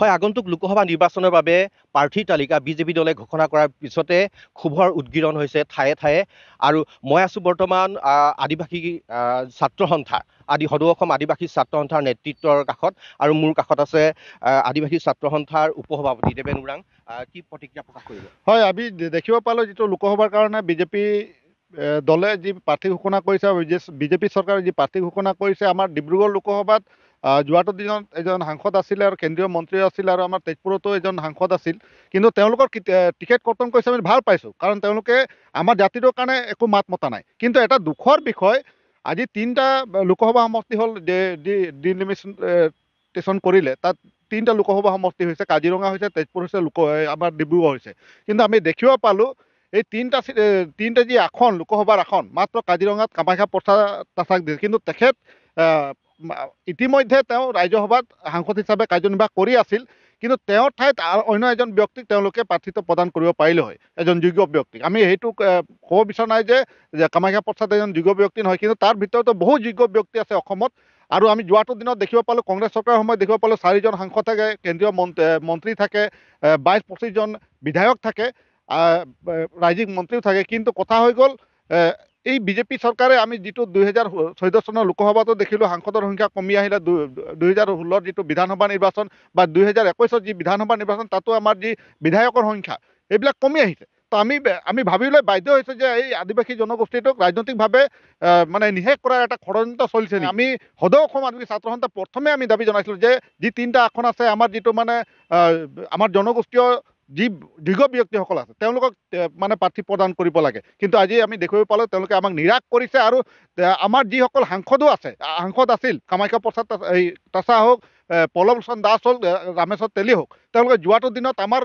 হয় আগন্তুক লোকসভা নিৰ্বাচনৰ বাবে প্ৰাৰ্থীৰ তালিকা বিজেপি দলে ঘোষণা কৰাৰ পিছতে ক্ষোভৰ উদগীৰণ হৈছে ঠায়ে ঠায়ে আৰু মই আছোঁ বৰ্তমান আদিবাসী ছাত্ৰ সন্থা আদি সদৌ অসম আদিবাসী ছাত্ৰ সন্থাৰ নেতৃত্বৰ কাষত আৰু মোৰ কাষত আছে আদিবাসী ছাত্ৰ সন্থাৰ উপসভাপতি দেৱেন ওৰাং কি প্ৰতিক্ৰিয়া প্ৰকাশ কৰিব হয় আমি দেখিব পালোঁ যিটো লোকসভাৰ কাৰণে বিজেপি দলে যি প্ৰাৰ্থী ঘোষণা কৰিছে বিজেপি চৰকাৰে যি প্ৰাৰ্থী ঘোষণা কৰিছে আমাৰ ডিব্ৰুগড় লোকসভাত যোৱাটো দিনত এজন সাংসদ আছিলে আৰু কেন্দ্ৰীয় মন্ত্ৰী আছিলে আৰু আমাৰ তেজপুৰতো এজন সাংসদ আছিল কিন্তু তেওঁলোকৰ টিকেট কৰ্তন কৰিছে আমি ভাল পাইছোঁ কাৰণ তেওঁলোকে আমাৰ জাতিটোৰ কাৰণে একো মাত মতা নাই কিন্তু এটা দুখৰ বিষয় আজি তিনিটা লোকসভা সমষ্টি হ'ল ডিলিমিটেশ্যন কৰিলে তাত তিনিটা লোকসভা সমষ্টি হৈছে কাজিৰঙা হৈছে তেজপুৰ হৈছে লোক আমাৰ ডিব্ৰুগড় হৈছে কিন্তু আমি দেখিব পালোঁ এই তিনিটা তিনিটা যি আসন লোকসভাৰ আসন মাত্ৰ কাজিৰঙাত কামাখ্যা প্ৰচাৰ তাচাক দিছে কিন্তু তেখেত ইতিমধ্যে তেওঁ ৰাজ্যসভাত সাংসদ হিচাপে কাৰ্যনিৰ্বাহ কৰি আছিল কিন্তু তেওঁৰ ঠাইত অন্য এজন ব্যক্তিক তেওঁলোকে প্ৰাৰ্থিত্ব প্ৰদান কৰিব পাৰিলে হয় এজন যোগ্য ব্যক্তিক আমি সেইটো ক'ব বিচৰা নাই যে কামাখ্যা প্ৰসাদ এজন যোগ্য ব্যক্তি নহয় কিন্তু তাৰ ভিতৰতো বহু যোগ্য ব্যক্তি আছে অসমত আৰু আমি যোৱাটো দিনত দেখিব পালোঁ কংগ্ৰেছ চৰকাৰৰ সময়ত দেখিব পালোঁ চাৰিজন সাংসদ থাকে কেন্দ্ৰীয় মন্ত্ৰী মন্ত্ৰী থাকে বাইছ পঁচিছজন বিধায়ক থাকে ৰাজ্যিক মন্ত্ৰীও থাকে কিন্তু কথা হৈ গ'ল এই বিজেপি চৰকাৰে আমি যিটো দুহেজাৰ চৈধ্য চনৰ লোকসভাতো দেখিলোঁ সাংসদৰ সংখ্যা কমি আহিলে দুহেজাৰ ষোল্লৰ যিটো বিধানসভা নিৰ্বাচন বা দুহেজাৰ একৈছত যি বিধানসভা নিৰ্বাচন তাতো আমাৰ যি বিধায়কৰ সংখ্যা এইবিলাক কমি আহিছে তো আমি আমি ভাবি লৈ বাধ্য হৈছোঁ যে এই আদিবাসী জনগোষ্ঠীটোক ৰাজনৈতিকভাৱে মানে নিষেধ কৰাৰ এটা ষড়যন্ত্ৰ চলিছে আমি সদৌ অসম আদিবাসী ছাত্ৰ সন্থা প্ৰথমে আমি দাবী জনাইছিলোঁ যে যি তিনিটা আসন আছে আমাৰ যিটো মানে আমাৰ জনগোষ্ঠীয় যি দীৰ্ঘ ব্যক্তিসকল আছে তেওঁলোকক মানে প্ৰাৰ্থী প্ৰদান কৰিব লাগে কিন্তু আজি আমি দেখিব পালোঁ তেওঁলোকে আমাক নিৰাশ কৰিছে আৰু আমাৰ যিসকল সাংসদো আছে সাংসদ আছিল কামাখ্যা প্ৰসাদ এই তাছা হওক পল্লৱচন্দ দাস হওক ৰামেশ্বৰ তেলী হওক তেওঁলোকে যোৱাটো দিনত আমাৰ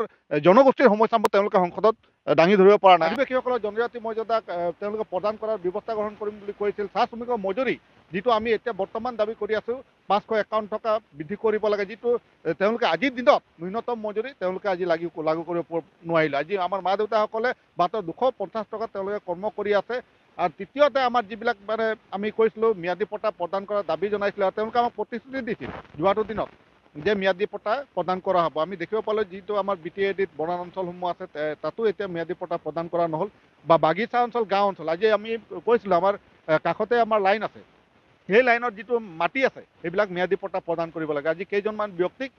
জনগোষ্ঠীৰ সমস্যাসমূহ তেওঁলোকে সংসদত দাঙি ধৰিব পৰা নাই আদিবাসীসকলৰ জনজাতি মৰ্যাদাক তেওঁলোকে প্ৰদান কৰাৰ ব্যৱস্থা গ্ৰহণ কৰিম বুলি কৈছিল চাহ শ্ৰমিকৰ মজুৰি যিটো আমি এতিয়া বৰ্তমান দাবী কৰি আছো পাঁচশ একাৱন্ন টকা বৃদ্ধি কৰিব লাগে যিটো তেওঁলোকে আজিৰ দিনত ন্যূনতম মজুৰি তেওঁলোকে আজি লাগি লাগু কৰিব নোৱাৰিলে আজি আমাৰ মা দেউতাসকলে মাত্ৰ দুশ পঞ্চাছ টকা তেওঁলোকে কৰ্ম কৰি আছে আৰু তৃতীয়তে আমাৰ যিবিলাক মানে আমি কৈছিলোঁ ম্যাদী পট্টা প্ৰদান কৰাৰ দাবী জনাইছিলোঁ আৰু তেওঁলোকে আমাক প্ৰতিশ্ৰুতি দিছিল যোৱাটো দিনত যে ম্যাদী পট্টা প্রদান করা হব আমি দেখব পালো যার বি টি এ ডিত বনান অঞ্চল আছে তাতো এটা ম্যাদী পট্টা প্রদান করা নহল বা বাগিচা অঞ্চল গাঁও অঞ্চল আজি আমি কইছিল আমার কাষতে আমার লাইন আছে সেই লাইনত যে মাটি আছে সেইবিল ম্যাদী পট্টা প্রদান লাগে আজি কেজনমান ব্যক্তিক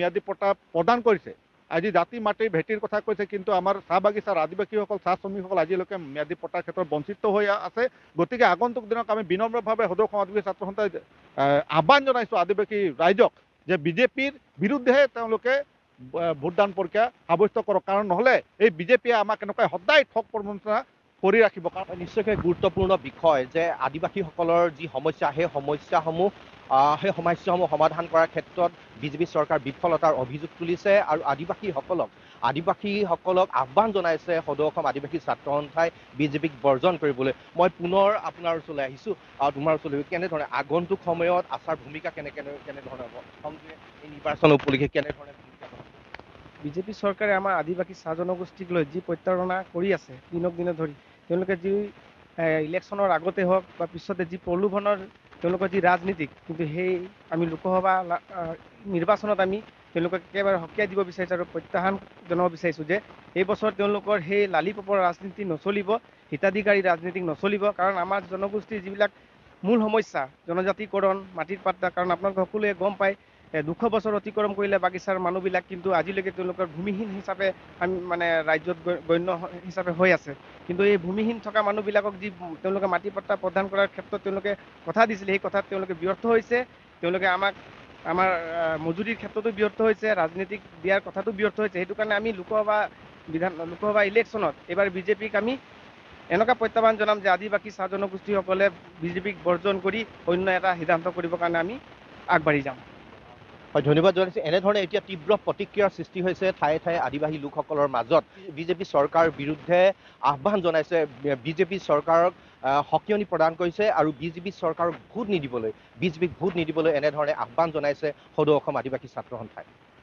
ম্যাদী পট্টা প্রদান করেছে আজি জাতি মাটির ভেটির কথা কৈছে কিন্তু আমার চাহ বাগিচার আদিবাসী সকল চাহ শ্রমিক সকল আজিলেকে ম্যাদী পট্টার ক্ষেত্রে বঞ্চিত হয়ে আছে গতি আগন্তুক দিনক আমি বিনম্রভাবে সদৌ সমাজবাসী ছাত্র সন্থায় আহ্বান জানাইছো আদিবাসী রাইজক যে বিজেপিৰ বিৰুদ্ধে তেওঁলোকে ভোটদান প্ৰক্ৰিয়া সাব্যস্ত কৰক কাৰণ নহ'লে এই বিজেপিয়ে আমাক এনেকুৱাই সদায় ঠগ প্ৰবঞ্চনা কৰি ৰাখিব কাৰণ নিশ্চয়কৈ গুৰুত্বপূৰ্ণ বিষয় যে আদিবাসীসকলৰ যি সমস্যা সেই সমস্যাসমূহ সেই সমস্যাসমূহ সমাধান কৰাৰ ক্ষেত্ৰত বিজেপি চৰকাৰ বিফলতাৰ অভিযোগ তুলিছে আৰু আদিবাসীসকলক আদিবাসীসকলক আহ্বান জনাইছে সদৌ অসম আদিবাসী ছাত্ৰ সন্থাই বিজেপিক বৰ্জন কৰিবলৈ মই পুনৰ আপোনাৰ ওচৰলৈ আহিছোঁ আৰু তোমাৰ ওচৰলৈ কেনেধৰণে আগন্তুক সময়ত আচাৰ ভূমিকা কেনেকৈ কেনেধৰণে হ'ব এই নিৰ্বাচন উপলক্ষে কেনেধৰণে ভূমিকা বিজেপি চৰকাৰে আমাৰ আদিবাসী চাহ জনগোষ্ঠীক লৈ যি প্ৰত্যাৰণা কৰি আছে দিনক দিনে ধৰি তেওঁলোকে যি ইলেকশ্যনৰ আগতে হওক বা পিছতে যি প্ৰলোভনৰ তেওঁলোকৰ যি ৰাজনীতিক কিন্তু সেই আমি লোকসভা নিৰ্বাচনত আমি তেওঁলোকক একেবাৰে সকীয়াই দিব বিচাৰিছোঁ আৰু প্ৰত্যাহ্বান জনাব বিচাৰিছোঁ যে এই এইবছৰ তেওঁলোকৰ সেই লালি পপৰ ৰাজনীতি নচলিব হিতাধিকাৰী ৰাজনীতি নচলিব কাৰণ আমাৰ জনগোষ্ঠীৰ যিবিলাক মূল সমস্যা জনজাতিকৰণ মাটিৰ পাত্তা কাৰণ আপোনালোকে সকলোৱে গম পায় দুশ বছৰ অতিক্ৰম কৰিলে বাগিচাৰ মানুহবিলাক কিন্তু আজিলৈকে তেওঁলোকৰ ভূমিহীন হিচাপে আমি মানে ৰাজ্যত গণ্য হিচাপে হৈ আছে কিন্তু এই ভূমিহীন থকা মানুহবিলাকক যি তেওঁলোকে মাটি পত্তা প্ৰদান কৰাৰ ক্ষেত্ৰত তেওঁলোকে কথা দিছিলে সেই কথাত তেওঁলোকে ব্যৰ্থ হৈছে তেওঁলোকে আমাক আমাৰ মজুৰিৰ ক্ষেত্ৰতো ব্যৰ্থ হৈছে ৰাজনীতিক দিয়াৰ কথাটো ব্যৰ্থ হৈছে সেইটো কাৰণে আমি লোকসভা বিধান লোকসভা ইলেকশ্যনত এইবাৰ বিজেপিক আমি এনেকুৱা প্ৰত্যাহ্বান জনাম যে আদিবাসী চাহ জনগোষ্ঠীসকলে বিজেপিক বৰ্জন কৰি অন্য এটা সিদ্ধান্ত কৰিবৰ কাৰণে আমি আগবাঢ়ি যাম হয় ধন্যবাদ জনাইছো এনেধৰণে এতিয়া তীব্ৰ প্ৰতিক্ৰিয়াৰ সৃষ্টি হৈছে ঠায়ে ঠায়ে আদিবাসী লোকসকলৰ মাজত বিজেপি চৰকাৰৰ বিৰুদ্ধে আহ্বান জনাইছে বিজেপি চৰকাৰক সকিয়নি প্ৰদান কৰিছে আৰু বিজেপি চৰকাৰক ভোট নিদিবলৈ বিজেপিক ভোট নিদিবলৈ এনেধৰণে আহ্বান জনাইছে সদৌ অসম আদিবাসী ছাত্ৰ সন্থাই